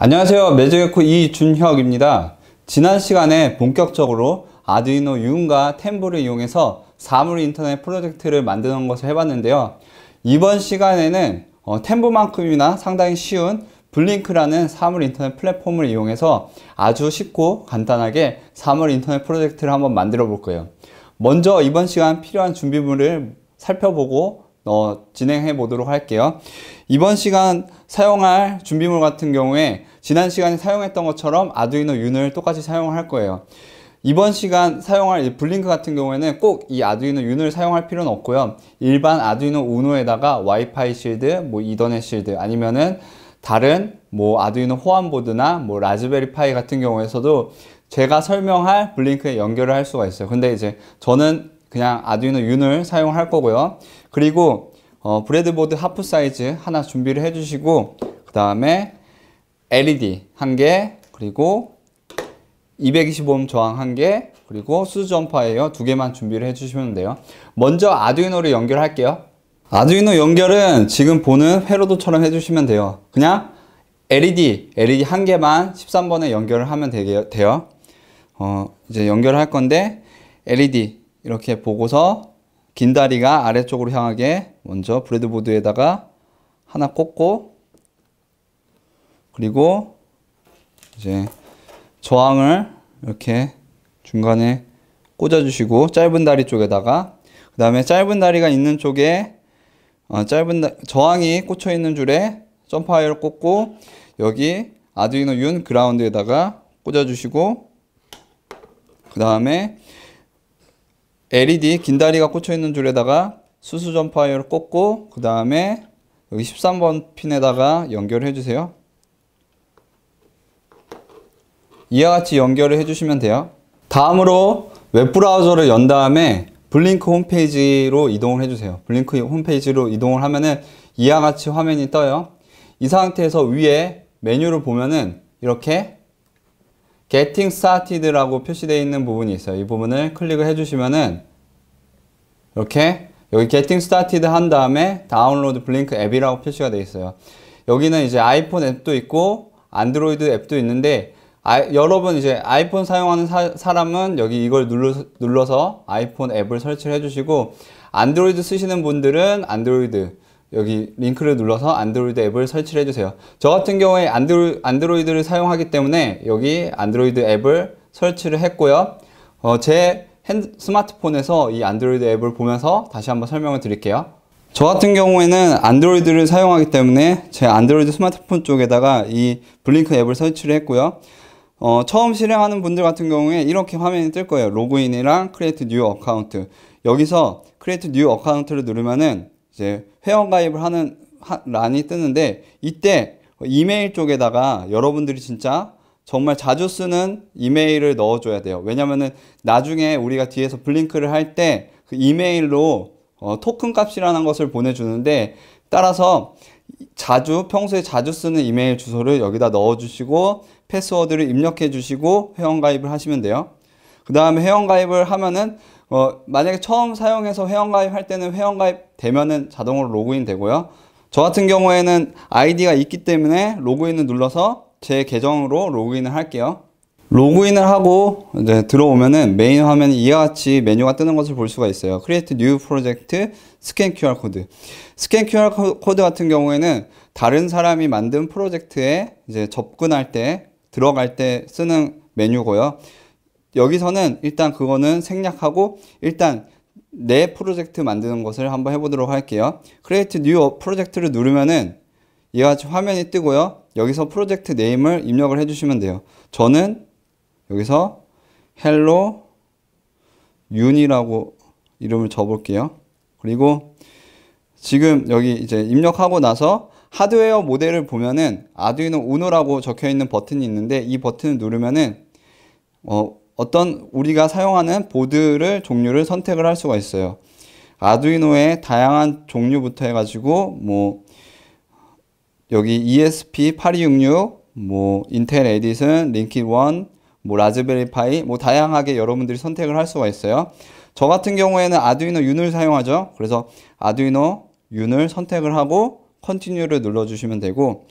안녕하세요 매직에코 이준혁입니다 지난 시간에 본격적으로 아두이노 유음과 템브를 이용해서 사물 인터넷 프로젝트를 만드는 것을 해봤는데요 이번 시간에는 어, 템브만큼이나 상당히 쉬운 블링크라는 사물 인터넷 플랫폼을 이용해서 아주 쉽고 간단하게 사물 인터넷 프로젝트를 한번 만들어 볼 거예요 먼저 이번 시간 필요한 준비물을 살펴보고 어, 진행해 보도록 할게요. 이번 시간 사용할 준비물 같은 경우에 지난 시간에 사용했던 것처럼 아두이노 윤을 똑같이 사용할 거예요. 이번 시간 사용할 블링크 같은 경우에는 꼭 이 아두이노 윤을 사용할 필요는 없고요. 일반 아두이노 우노에다가 와이파이 실드, 뭐 이더넷 실드 아니면은 다른 뭐 아두이노 호환보드나 뭐 라즈베리 파이 같은 경우에서도 제가 설명할 블링크에 연결을 할 수가 있어요. 근데 이제 저는 그냥 아두이노 윤을 사용할 거고요. 그리고 어, 브레드보드 하프 사이즈 하나 준비를 해주시고 그 다음에 LED 한 개 그리고 225옴 저항 한 개 그리고 수주 점퍼에요 두 개만 준비를 해주시면 돼요. 먼저 아두이노를 연결할게요. 아두이노 연결은 지금 보는 회로도처럼 해주시면 돼요. 그냥 LED, LED 한 개만 13번에 연결을 하면 되게, 돼요. 어, 이제 연결할 건데 LED 이렇게 보고서 긴 다리가 아래쪽으로 향하게 먼저 브레드보드에다가 하나 꽂고 그리고 이제 저항을 이렇게 중간에 꽂아주시고 짧은 다리 쪽에다가 그 다음에 짧은 다리가 있는 쪽에 어, 짧은 다, 저항이 꽂혀 있는 줄에 점프하이어를 꽂고 여기 아두이노 윤 그라운드에다가 꽂아주시고 그 다음에 LED 긴 다리가 꽂혀 있는 줄에다가 수수전 파이어 꽂고 그 다음에 여기 13번 핀에다가 연결해 주세요. 이와 같이 연결을 해주시면 돼요. 다음으로 웹브라우저를 연 다음에 블링크 홈페이지로 이동을 해주세요. 블링크 홈페이지로 이동을 하면은 이와 같이 화면이 떠요. 이 상태에서 위에 메뉴를 보면은 이렇게 Getting Started라고 표시되어 있는 부분이 있어요. 이 부분을 클릭을 해주시면은 이렇게 여기 Getting Started 한 다음에 다운로드 블링크 앱이라고 표시가 되어 있어요. 여기는 이제 아이폰 앱도 있고 안드로이드 앱도 있는데 아, 여러분 이제 아이폰 사용하는 사, 람은 여기 이걸 눌러, 서 아이폰 앱을 설치를 해주시고 안드로이드 쓰시는 분들은 안드로이드 여기 링크를 눌러서 안드로이드 앱을 설치를 해주세요 저 같은 경우에 안드로, 안드로이드를 사용하기 때문에 여기 안드로이드 앱을 설치를 했고요 어, 제핸 스마트폰에서 이 안드로이드 앱을 보면서 다시 한번 설명을 드릴게요 저 같은 경우에는 안드로이드를 사용하기 때문에 제 안드로이드 스마트폰 쪽에다가 이 블링크 앱을 설치를 했고요 어, 처음 실행하는 분들 같은 경우에 이렇게 화면이 뜰 거예요 로그인이랑 크리에이트 뉴 어카운트 여기서 크리에이트 뉴 어카운트를 누르면은 이제 회원가입을 하는 란이 뜨는데 이때 이메일 쪽에다가 여러분들이 진짜 정말 자주 쓰는 이메일을 넣어줘야 돼요. 왜냐면은 나중에 우리가 뒤에서 블링크를 할 때 그 이메일로 어, 토큰 값이라는 것을 보내주는데 따라서 자주 평소에 자주 쓰는 이메일 주소를 여기다 넣어주시고 패스워드를 입력해 주시고 회원가입을 하시면 돼요. 그 다음에 회원가입을 하면은 어, 만약에 처음 사용해서 회원가입 할 때는 회원가입 되면은 자동으로 로그인 되고요. 저 같은 경우에는 아이디가 있기 때문에 로그인을 눌러서 제 계정으로 로그인을 할게요. 로그인을 하고 이제 들어오면은 메인 화면에 이와 같이 메뉴가 뜨는 것을 볼 수가 있어요. Create New Project, Scan QR 코드. Scan QR 코드 같은 경우에는 다른 사람이 만든 프로젝트에 이제 접근할 때 들어갈 때 쓰는 메뉴고요. 여기서는 일단 그거는 생략하고 일단 내 프로젝트 만드는 것을 한번 해보도록 할게요. Create New Project를 누르면은 이와 같이 화면이 뜨고요. 여기서 프로젝트 네임을 입력을 해주시면 돼요. 저는 여기서 Hello 윤이라고 이름을 적을게요. 그리고 지금 여기 이제 입력하고 나서 하드웨어 모델을 보면은 아두이노 우노라고 적혀 있는 버튼이 있는데 이 버튼을 누르면은 어, 어떤 우리가 사용하는 보드를 종류를 선택을 할 수가 있어요. 아두이노의 다양한 종류부터 해가지고 뭐 여기 ESP8266, 뭐 인텔 에디슨, 링킷1뭐 라즈베리 파이, 뭐 다양하게 여러분들이 선택을 할 수가 있어요. 저 같은 경우에는 아두이노 윤을 사용하죠. 그래서 아두이노 윤을 선택을 하고 컨티뉴를 눌러주시면 되고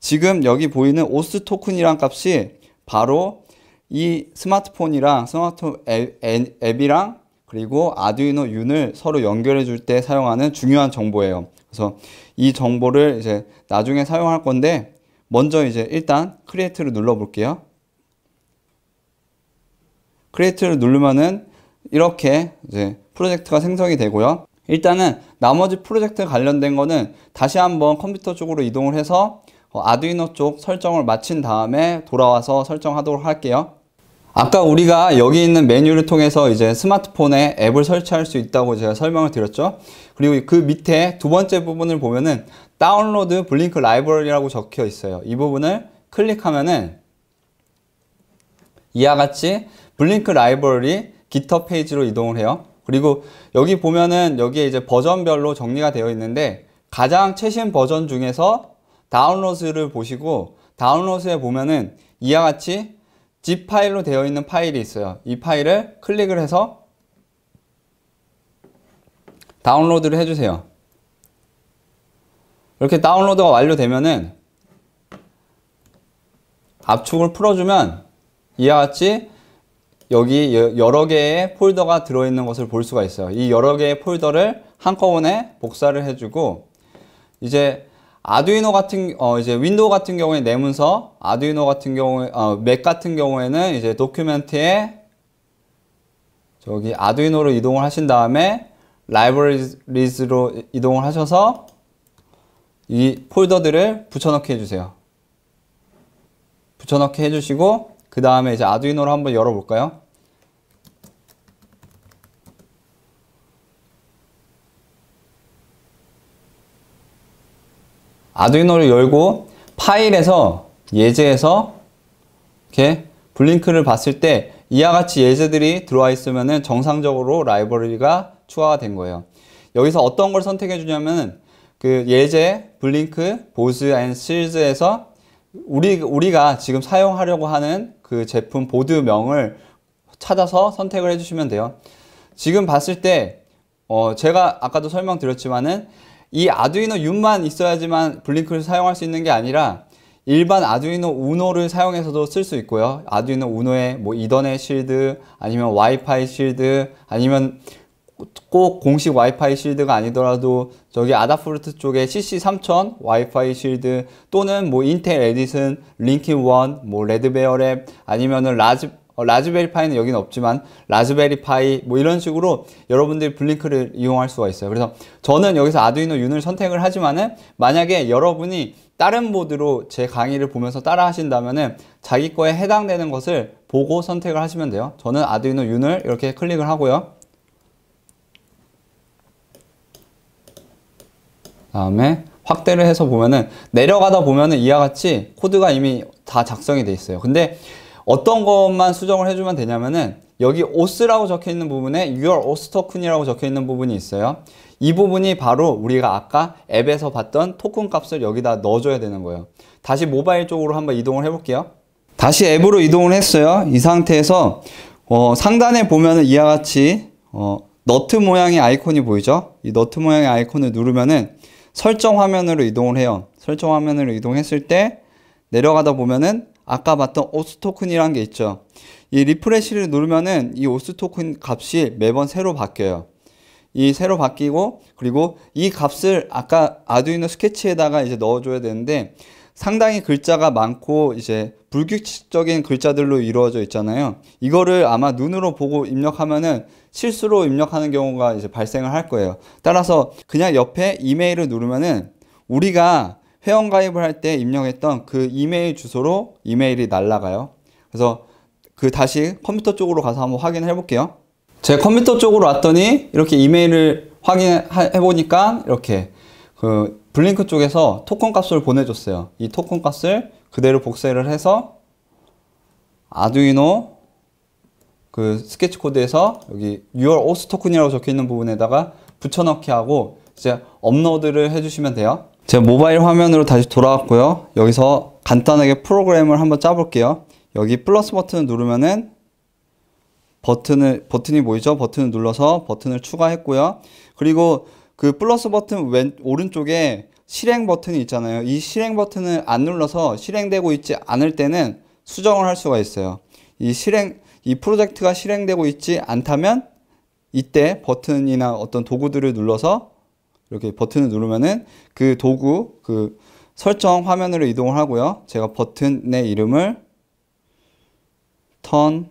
지금 여기 보이는 오스 토큰이란 값이 바로 이 스마트폰이랑 스마트 앱, 앱이랑 그리고 아두이노 윤을 서로 연결해 줄 때 사용하는 중요한 정보예요. 그래서 이 정보를 이제 나중에 사용할 건데 먼저 이제 일단 크리에이트를 눌러 볼게요. 크리에이트를 누르면은 이렇게 이제 프로젝트가 생성이 되고요. 일단은 나머지 프로젝트 관련된 거는 다시 한번 컴퓨터 쪽으로 이동을 해서 어, 아두이노 쪽 설정을 마친 다음에 돌아와서 설정하도록 할게요. 아까 우리가 여기 있는 메뉴를 통해서 이제 스마트폰에 앱을 설치할 수 있다고 제가 설명을 드렸죠 그리고 그 밑에 두 번째 부분을 보면은 다운로드 블링크 라이브러리라고 적혀 있어요 이 부분을 클릭하면은 이와 같이 블링크 라이브러리 기터 페이지로 이동을 해요 그리고 여기 보면은 여기에 이제 버전별로 정리가 되어 있는데 가장 최신 버전 중에서 다운로드를 보시고 다운로드에 보면은 이와 같이 zip 파일로 되어 있는 파일이 있어요. 이 파일을 클릭을 해서 다운로드를 해주세요. 이렇게 다운로드가 완료되면은 압축을 풀어주면 이와 같이 여기 여러 개의 폴더가 들어있는 것을 볼 수가 있어요. 이 여러 개의 폴더를 한꺼번에 복사를 해주고 이제 아두이노 같은 어 이제 윈도우 같은 경우에 내문서, 아두이노 같은 경우에 어맥 같은 경우에는 이제 도큐멘트에 저기 아두이노로 이동을 하신 다음에 라이브러리즈로 이동을 하셔서 이 폴더들을 붙여넣기 해주세요. 붙여넣기 해주시고 그 다음에 이제 아두이노로 한번 열어볼까요? 아두이노를 열고 파일에서 예제에서 이렇게 블링크를 봤을 때 이와 같이 예제들이 들어와 있으면 정상적으로 라이브러리가 추가가 된 거예요. 여기서 어떤 걸 선택해 주냐면 그 예제, 블링크, 보즈 앤 실즈에서 우리, 우리가 지금 사용하려고 하는 그 제품 보드명을 찾아서 선택을 해주시면 돼요. 지금 봤을 때, 어, 제가 아까도 설명드렸지만은 이 아두이노 6만 있어야지만 블링크를 사용할 수 있는 게 아니라 일반 아두이노 우노를 사용해서도 쓸 수 있고요. 아두이노 우노에 뭐 이더넷 실드 아니면 와이파이 실드 아니면 꼭 공식 와이파이 실드가 아니더라도 저기 아다프루트 쪽에 CC3000 와이파이 실드 또는 뭐 인텔 에디슨, 링킨1, 뭐 레드베어 랩 아니면은 라즈 어, 라즈베리 파이는 여기는 없지만 라즈베리 파이 뭐 이런 식으로 여러분들이 블링크를 이용할 수가 있어요. 그래서 저는 여기서 아두이노 윤을 선택을 하지만은 만약에 여러분이 다른 모드로 제 강의를 보면서 따라 하신다면은 자기 거에 해당되는 것을 보고 선택을 하시면 돼요. 저는 아두이노 윤을 이렇게 클릭을 하고요. 다음에 확대를 해서 보면은 내려가다 보면은 이와 같이 코드가 이미 다 작성이 돼 있어요. 근데 어떤 것만 수정을 해주면 되냐면은 여기 OS라고 적혀 있는 부분에 Your OS t k 토 n 이라고 적혀 있는 부분이 있어요. 이 부분이 바로 우리가 아까 앱에서 봤던 토큰 값을 여기다 넣어줘야 되는 거예요. 다시 모바일 쪽으로 한번 이동을 해볼게요. 다시 앱으로 이동을 했어요. 이 상태에서 어, 상단에 보면은 이와 같이 어, 너트 모양의 아이콘이 보이죠? 이 너트 모양의 아이콘을 누르면은 설정 화면으로 이동을 해요. 설정 화면으로 이동했을 때 내려가다 보면은 아까 봤던 오스 토큰이란 게 있죠. 이 리프레시를 누르면은 이 오스 토큰 값이 매번 새로 바뀌어요. 이 새로 바뀌고 그리고 이 값을 아까 아두이노 스케치에다가 이제 넣어줘야 되는데 상당히 글자가 많고 이제 불규칙적인 글자들로 이루어져 있잖아요. 이거를 아마 눈으로 보고 입력하면은 실수로 입력하는 경우가 이제 발생을 할 거예요. 따라서 그냥 옆에 이메일을 누르면은 우리가 회원 가입을 할 때 입력했던 그 이메일 주소로 이메일이 날라가요. 그래서 그 다시 컴퓨터 쪽으로 가서 한번 확인해 볼게요. 제 컴퓨터 쪽으로 왔더니 이렇게 이메일을 확인해 보니까 이렇게 그 블링크 쪽에서 토큰 값을 보내줬어요. 이 토큰 값을 그대로 복사를 해서 아두이노 그 스케치 코드에서 여기 your os 토큰이라고 적혀 있는 부분에다가 붙여넣기 하고 이제 업로드를 해주시면 돼요. 제가 모바일 화면으로 다시 돌아왔고요. 여기서 간단하게 프로그램을 한번 짜볼게요. 여기 플러스 버튼을 누르면은 버튼을 버튼이 보이죠? 버튼을 눌러서 버튼을 추가했고요. 그리고 그 플러스 버튼 왼 오른쪽에 실행 버튼이 있잖아요. 이 실행 버튼을 안 눌러서 실행되고 있지 않을 때는 수정을 할 수가 있어요. 이 실행 이 프로젝트가 실행되고 있지 않다면 이때 버튼이나 어떤 도구들을 눌러서 이렇게 버튼을 누르면은 그 도구 그 설정 화면으로 이동을 하고요. 제가 버튼의 이름을 턴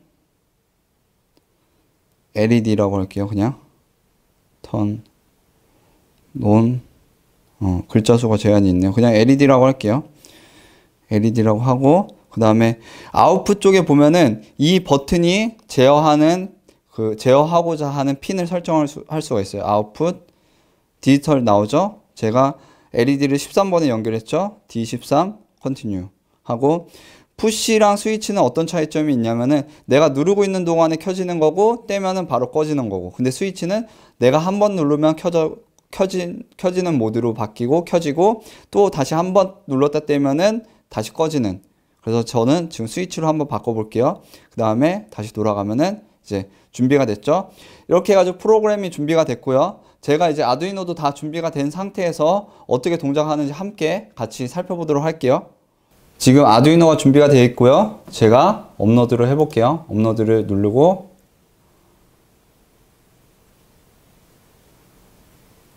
LED라고 할게요. 그냥 턴 논, 어, 글자 수가 제한이 있네요. 그냥 LED라고 할게요. LED라고 하고 그 다음에 아웃풋 쪽에 보면은 이 버튼이 제어하는 그 제어하고자 하는 핀을 설정할 수, 할 수가 있어요. 아웃풋 디지털 나오죠? 제가 LED를 13번에 연결했죠? D13 Continue 하고 푸시랑 스위치는 어떤 차이점이 있냐면은 내가 누르고 있는 동안에 켜지는 거고 떼면은 바로 꺼지는 거고 근데 스위치는 내가 한 번 누르면 켜져 켜진 켜지는 모드로 바뀌고 켜지고 또 다시 한 번 눌렀다 떼면은 다시 꺼지는 그래서 저는 지금 스위치로 한번 바꿔볼게요 그 다음에 다시 돌아가면은 이제 준비가 됐죠 이렇게 해가지고 프로그램이 준비가 됐고요 제가 이제 아두이노도 다 준비가 된 상태에서 어떻게 동작하는지 함께 같이 살펴보도록 할게요. 지금 아두이노가 준비가 되어 있고요. 제가 업로드를 해볼게요. 업로드를 누르고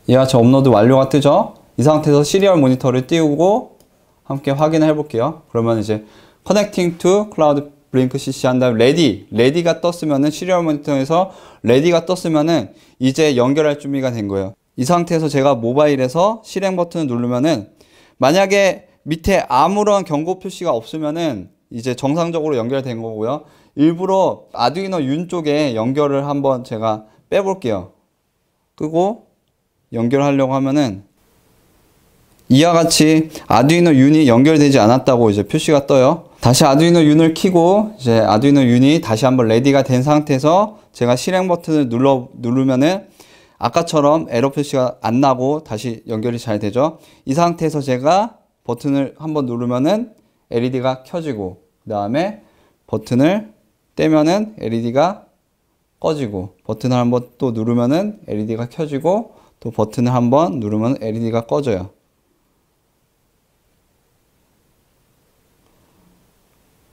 이와 같이 업로드 완료가 뜨죠? 이 상태에서 시리얼 모니터를 띄우고 함께 확인 해볼게요. 그러면 이제 커넥팅 투 클라우드 블링크 CC 한 다음 레디 레디가 떴으면은 시리얼 모니터에서 레디가 떴으면은 이제 연결할 준비가 된 거예요 이 상태에서 제가 모바일에서 실행 버튼을 누르면은 만약에 밑에 아무런 경고 표시가 없으면은 이제 정상적으로 연결된 거고요 일부러 아두이노 윤 쪽에 연결을 한번 제가 빼볼게요 끄고 연결하려고 하면은 이와 같이 아두이노 윤이 연결되지 않았다고 이제 표시가 떠요 다시 아두이노 윤을 키고 이제 아두이노 윤이 다시 한번 레디가 된 상태에서 제가 실행 버튼을 눌러 누르면은 아까처럼 에러 표시가 안 나고 다시 연결이 잘 되죠 이 상태에서 제가 버튼을 한번 누르면은 LED가 켜지고 그 다음에 버튼을 떼면은 LED가 꺼지고 버튼을 한번 또 누르면은 LED가 켜지고 또 버튼을 한번 누르면 LED가 꺼져요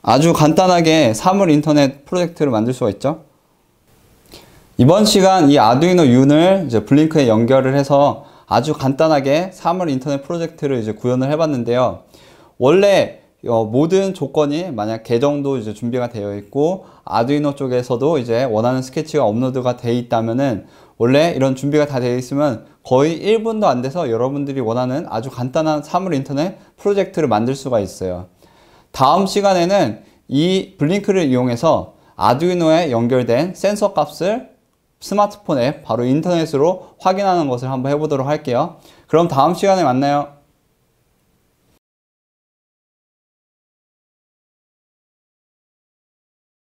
아주 간단하게 사물 인터넷 프로젝트를 만들 수가 있죠. 이번 시간 이 아두이노 U를 블링크에 연결을 해서 아주 간단하게 사물 인터넷 프로젝트를 이제 구현을 해봤는데요. 원래 어, 모든 조건이 만약 계정도 이제 준비가 되어 있고 아두이노 쪽에서도 이제 원하는 스케치가 업로드가 되어 있다면은 원래 이런 준비가 다 되어 있으면 거의 1분도 안 돼서 여러분들이 원하는 아주 간단한 사물 인터넷 프로젝트를 만들 수가 있어요. 다음 시간에는 이 블링크를 이용해서 아두이노에 연결된 센서 값을 스마트폰 에 바로 인터넷으로 확인하는 것을 한번 해보도록 할게요. 그럼 다음 시간에 만나요.